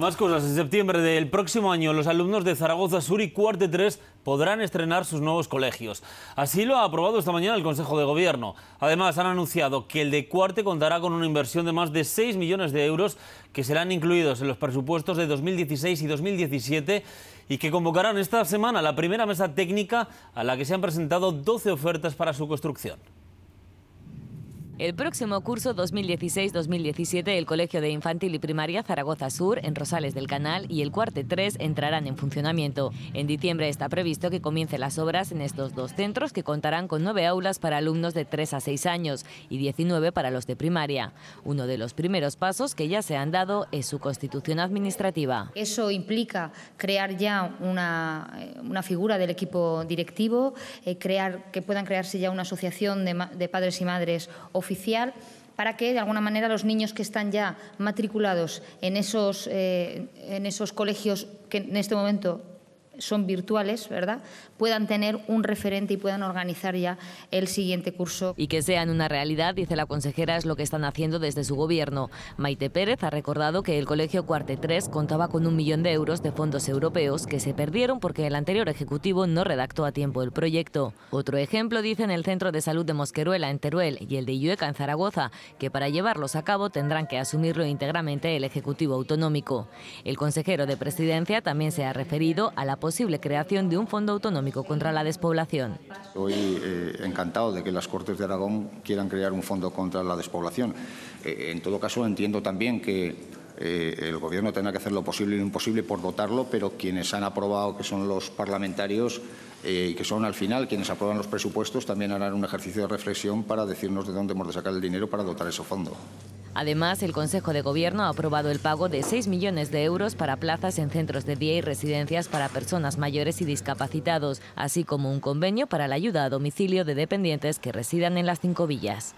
Más cosas. En septiembre del próximo año, los alumnos de Zaragoza Sur y Cuarte 3 podrán estrenar sus nuevos colegios. Así lo ha aprobado esta mañana el Consejo de Gobierno. Además, han anunciado que el de Cuarte contará con una inversión de más de 6 millones de euros que serán incluidos en los presupuestos de 2016 y 2017 y que convocarán esta semana la primera mesa técnica a la que se han presentado 12 ofertas para su construcción. El próximo curso 2016-2017, el Colegio de Infantil y Primaria Zaragoza Sur en Rosales del Canal y el Cuarte 3 entrarán en funcionamiento. En diciembre está previsto que comiencen las obras en estos dos centros que contarán con nueve aulas para alumnos de 3 a 6 años y 19 para los de primaria. Uno de los primeros pasos que ya se han dado es su constitución administrativa. Eso implica crear ya una, eh, una figura del equipo directivo, eh, crear, que puedan crearse ya una asociación de, padres y madres oficiales oficial para que, de alguna manera, los niños que están ya matriculados en esos, eh, en esos colegios que en este momento son virtuales, ¿verdad? Puedan tener un referente y puedan organizar ya el siguiente curso. Y que sean una realidad, dice la consejera, es lo que están haciendo desde su gobierno. Maite Pérez ha recordado que el Colegio Cuarte 3 contaba con un millón de euros de fondos europeos que se perdieron porque el anterior ejecutivo no redactó a tiempo el proyecto. Otro ejemplo, dicen, el Centro de Salud de Mosqueruela en Teruel y el de Iueca, en Zaragoza, que para llevarlos a cabo tendrán que asumirlo íntegramente el Ejecutivo Autonómico. El consejero de Presidencia también se ha referido a la posible creación de un fondo autonómico contra la despoblación. Estoy eh, encantado de que las Cortes de Aragón quieran crear un fondo contra la despoblación. Eh, en todo caso, entiendo también que eh, el Gobierno tendrá que hacer lo posible y lo imposible por dotarlo, pero quienes han aprobado, que son los parlamentarios y que son al final quienes aprueban los presupuestos, también harán un ejercicio de reflexión para decirnos de dónde hemos de sacar el dinero para dotar ese fondo. Además, el Consejo de Gobierno ha aprobado el pago de 6 millones de euros para plazas en centros de día y residencias para personas mayores y discapacitados, así como un convenio para la ayuda a domicilio de dependientes que residan en las cinco villas.